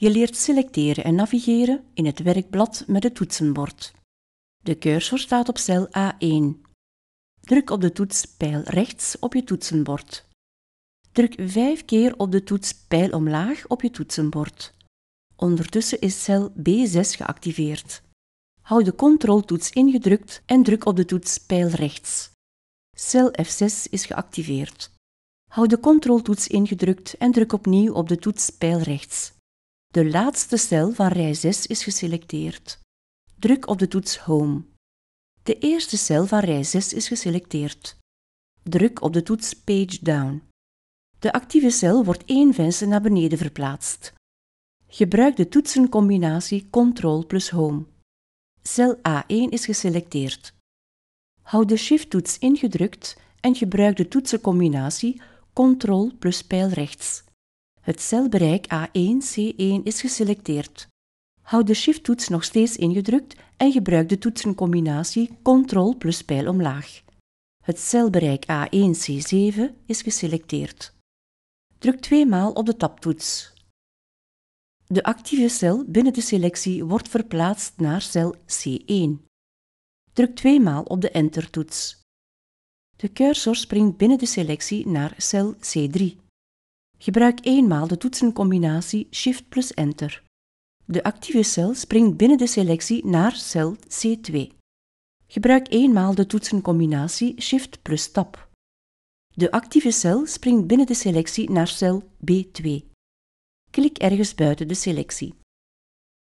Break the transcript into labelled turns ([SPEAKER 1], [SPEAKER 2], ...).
[SPEAKER 1] Je leert selecteren en navigeren in het werkblad met het toetsenbord. De cursor staat op cel A1. Druk op de toets pijl rechts op je toetsenbord. Druk vijf keer op de toets pijl omlaag op je toetsenbord. Ondertussen is cel B6 geactiveerd. Hou de controltoets ingedrukt en druk op de toets pijl rechts. Cel F6 is geactiveerd. Hou de controltoets ingedrukt en druk opnieuw op de toets pijl rechts. De laatste cel van rij 6 is geselecteerd. Druk op de toets Home. De eerste cel van rij 6 is geselecteerd. Druk op de toets Page Down. De actieve cel wordt één venster naar beneden verplaatst. Gebruik de toetsencombinatie Ctrl plus Home. Cel A1 is geselecteerd. Houd de Shift-toets ingedrukt en gebruik de toetsencombinatie Ctrl plus pijl rechts. Het celbereik A1-C1 is geselecteerd. Houd de Shift-toets nog steeds ingedrukt en gebruik de toetsencombinatie Ctrl plus pijl omlaag. Het celbereik A1-C7 is geselecteerd. Druk maal op de taptoets. De actieve cel binnen de selectie wordt verplaatst naar cel C1. Druk maal op de Enter-toets. De cursor springt binnen de selectie naar cel C3. Gebruik eenmaal de toetsencombinatie Shift plus Enter. De actieve cel springt binnen de selectie naar cel C2. Gebruik eenmaal de toetsencombinatie Shift plus Tab. De actieve cel springt binnen de selectie naar cel B2. Klik ergens buiten de selectie.